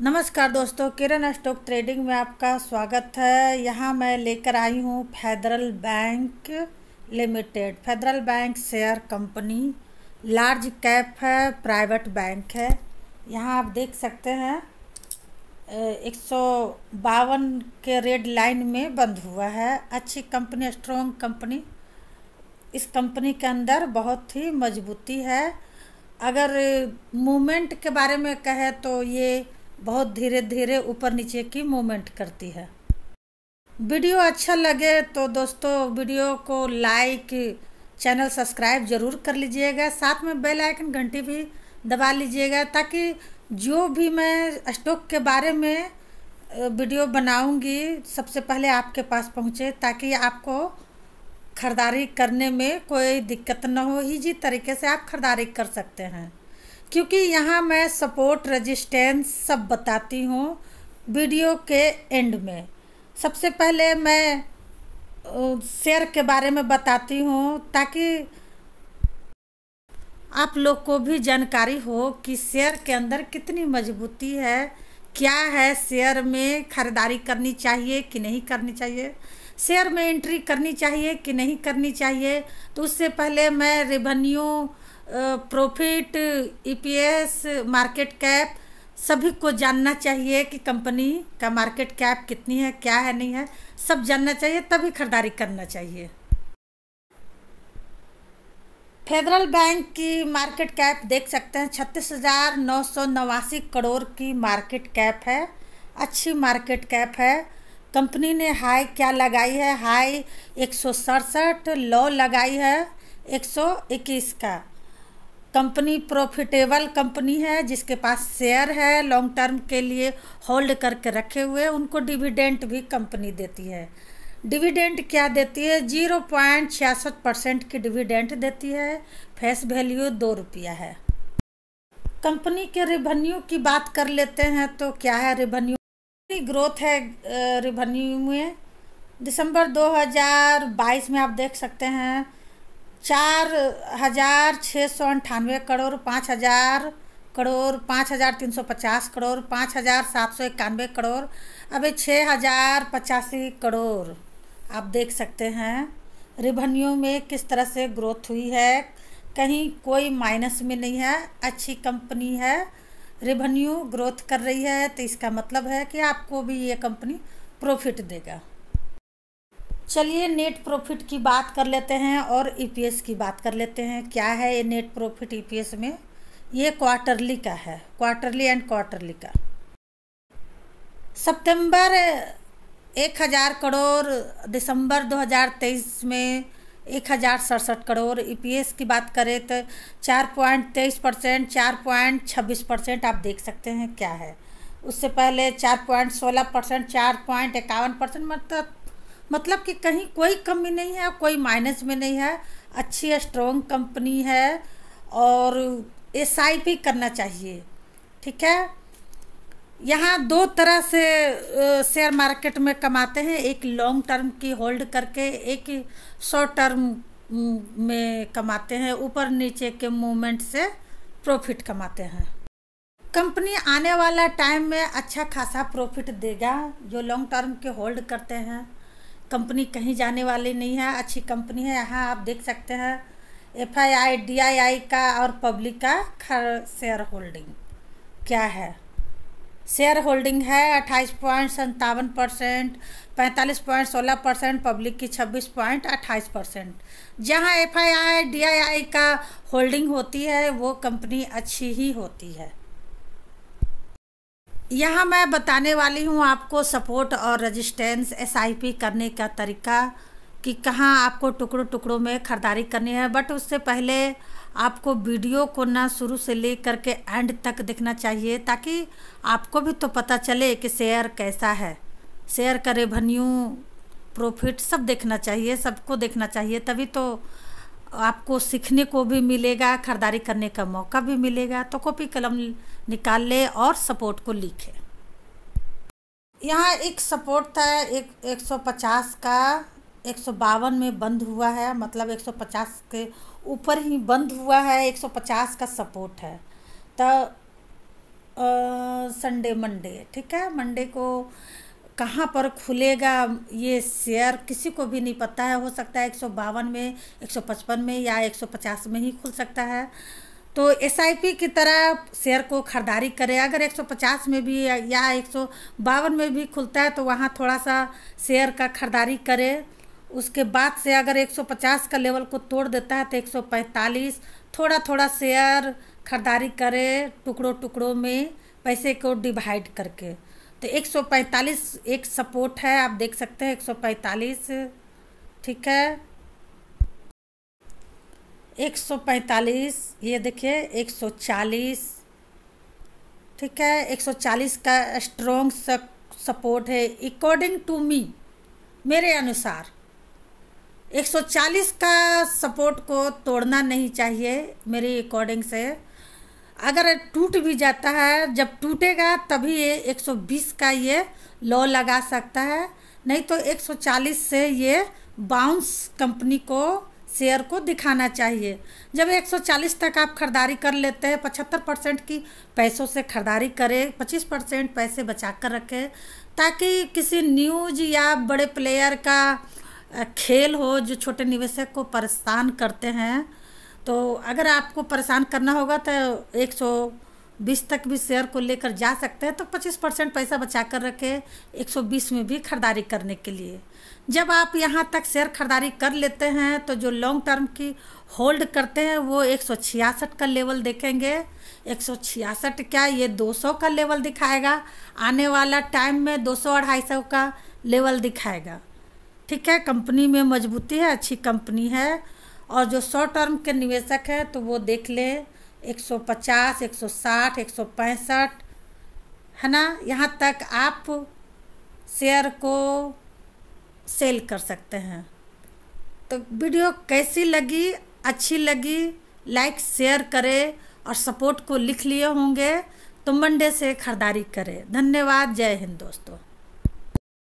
नमस्कार दोस्तों किरण stock trading में आपका स्वागत है यहाँ मैं लेकर आई हूँ Federal Bank Limited Federal Bank share company large cap है प्राइवेट बैंक है यहाँ आप देख सकते हैं एक सौ बावन के रेड लाइन में बंद हुआ है अच्छी कंपनी स्ट्रॉन्ग कंपनी इस कंपनी के अंदर बहुत ही मजबूती है अगर मूवमेंट के बारे में कहे तो ये बहुत धीरे धीरे ऊपर नीचे की मूवमेंट करती है वीडियो अच्छा लगे तो दोस्तों वीडियो को लाइक चैनल सब्सक्राइब जरूर कर लीजिएगा साथ में बेल आइकन घंटी भी दबा लीजिएगा ताकि जो भी मैं स्टॉक के बारे में वीडियो बनाऊंगी सबसे पहले आपके पास पहुंचे ताकि आपको खरीदारी करने में कोई दिक्कत ना हो इजी तरीके से आप खरीदारी कर सकते हैं क्योंकि यहाँ मैं सपोर्ट रेजिस्टेंस सब बताती हूँ वीडियो के एंड में सबसे पहले मैं शेयर के बारे में बताती हूँ ताकि आप लोग को भी जानकारी हो कि शेयर के अंदर कितनी मजबूती है क्या है शेयर में खरीदारी करनी चाहिए कि नहीं करनी चाहिए शेयर में एंट्री करनी चाहिए कि नहीं करनी चाहिए तो उससे पहले मैं revenue profit EPS market cap सभी को जानना चाहिए कि कंपनी का मार्केट कैप कितनी है क्या है नहीं है सब जानना चाहिए तभी खरीदारी करना चाहिए फेडरल बैंक की मार्केट कैप देख सकते हैं छत्तीस हज़ार नौ सौ नवासी करोड़ की मार्केट कैप है अच्छी मार्केट कैप है कंपनी ने हाई क्या लगाई है हाई एक सौ सड़सठ लो लगाई है एक सौ इक्कीस का कंपनी प्रॉफिटेबल कंपनी है जिसके पास शेयर है लॉन्ग टर्म के लिए होल्ड करके रखे हुए उनको डिविडेंट भी कंपनी देती है डिविडेंट क्या देती है जीरो पॉइंट छियासठ परसेंट की डिविडेंट देती है फेस वैल्यू दो रुपया है कंपनी के रेवेन्यू की बात कर लेते हैं तो क्या है रेवेन्यू ग्रोथ है रेवेन्यू में दिसंबर 2022 में आप देख सकते हैं चार हज़ार छः सौ अंठानवे करोड़ पाँच हज़ार करोड़ पाँच हज़ार तीन सौ पचास करोड़ पाँच हज़ार सात सौ इक्यानवे करोड़ अभी छः हज़ार पचासी करोड़ आप देख सकते हैं रेवेन्यू में किस तरह से ग्रोथ हुई है कहीं कोई माइनस में नहीं है अच्छी कंपनी है रेवेन्यू ग्रोथ कर रही है तो इसका मतलब है कि आपको भी ये कंपनी प्रॉफिट देगा चलिए नेट प्रॉफिट की बात कर लेते हैं और ईपीएस e की बात कर लेते हैं क्या है ये नेट प्रॉफिट ईपीएस में ये क्वार्टरली का है क्वार्टरली एंड क्वार्टरली का सितंबर एक हज़ार करोड़ दिसंबर 2023 में एक हज़ार सड़सठ करोड़ ईपीएस e की बात करें तो चार पॉइंट तेईस परसेंट चार पॉइंट छब्बीस परसेंट आप देख सकते हैं क्या है उससे पहले चार पॉइंट सोलह परसेंट चार पॉइंट इक्यावन परसेंट मतलब मतलब कि कहीं कोई कमी नहीं है कोई माइनस में नहीं है अच्छी स्ट्रॉन्ग कंपनी है और एस आई पी करना चाहिए ठीक है यहाँ दो तरह से शेयर मार्केट में कमाते हैं एक लॉन्ग टर्म की होल्ड करके एक शॉर्ट टर्म में कमाते हैं ऊपर नीचे के मूवमेंट से प्रॉफिट कमाते हैं कंपनी आने वाला टाइम में अच्छा खासा प्रॉफिट देगा जो लॉन्ग टर्म के होल्ड करते हैं कंपनी कहीं जाने वाली नहीं है अच्छी कंपनी है यहाँ आप देख सकते हैं F I I D I आई का और पब्लिक का शेयर होल्डिंग क्या है शेयर होल्डिंग है अट्ठाईस पॉइंट संतावन परसेंट पैंतालीस पॉइंट सोलह परसेंट पब्लिक की छब्बीस पॉइंट अट्ठाईस परसेंट जहाँ F I I D I आई का होल्डिंग होती है वो कंपनी अच्छी ही होती है यहाँ मैं बताने वाली हूँ आपको सपोर्ट और रजिस्टेंस एसआईपी करने का तरीका कि कहाँ आपको टुकड़ों टुकड़ों में खरीदारी करनी है बट उससे पहले आपको वीडियो को ना शुरू से ले करके एंड तक देखना चाहिए ताकि आपको भी तो पता चले कि शेयर कैसा है शेयर का रेवन्यू प्रॉफिट सब देखना चाहिए सबको देखना चाहिए तभी तो आपको सीखने को भी मिलेगा खरीदारी करने का मौका भी मिलेगा तो कॉपी कलम निकाल ले और सपोर्ट को लिखे यहाँ एक सपोर्ट था एक 150 का एक में बंद हुआ है मतलब 150 के ऊपर ही बंद हुआ है 150 का सपोर्ट है तो संडे मंडे ठीक है मंडे को कहाँ पर खुलेगा ये शेयर किसी को भी नहीं पता है हो सकता है एक में एक में या 150 में ही खुल सकता है तो एस की तरह शेयर को खरीदारी करें अगर 150 में भी या एक में भी खुलता है तो वहाँ थोड़ा सा शेयर का खरीदारी करें उसके बाद से अगर 150 का लेवल को तोड़ देता है तो 145 थोड़ा थोड़ा शेयर खरीदारी करें टुकड़ों टुकड़ों में पैसे को डिवाइड करके तो 145 एक सपोर्ट है आप देख सकते हैं 145 ठीक है 145 ये देखिए 140 ठीक है 140 का स्ट्रॉन्ग सपोर्ट है अकॉर्डिंग टू मी मेरे अनुसार 140 का सपोर्ट को तोड़ना नहीं चाहिए मेरी अकॉर्डिंग से अगर टूट भी जाता है जब टूटेगा तभी ये 120 का ये लॉ लगा सकता है नहीं तो 140 से ये बाउंस कंपनी को शेयर को दिखाना चाहिए जब 140 तक आप खरीदारी कर लेते हैं 75 परसेंट की पैसों से खरीदारी करें 25 परसेंट पैसे बचा कर रखें ताकि किसी न्यूज या बड़े प्लेयर का खेल हो जो छोटे निवेशक को परेशान करते हैं तो अगर आपको परेशान करना होगा तो एक सौ बीस तक भी शेयर को लेकर जा सकते हैं तो पच्चीस परसेंट पैसा बचा कर रखें एक सौ बीस में भी खरीदारी करने के लिए जब आप यहाँ तक शेयर खरीदारी कर लेते हैं तो जो लॉन्ग टर्म की होल्ड करते हैं वो एक सौ छियासठ का लेवल देखेंगे एक सौ छियासठ क्या ये दो सौ का लेवल दिखाएगा आने वाला टाइम में दो सौ अढ़ाई सौ का लेवल दिखाएगा ठीक है कंपनी में मजबूती है अच्छी कंपनी है और जो शॉर्ट टर्म के निवेशक हैं तो वो देख लें 150, 160, 165 है ना यहाँ तक आप शेयर को सेल कर सकते हैं तो वीडियो कैसी लगी अच्छी लगी लाइक शेयर करें और सपोर्ट को लिख लिए होंगे तो मंडे से खरीदारी करें धन्यवाद जय हिंद दोस्तों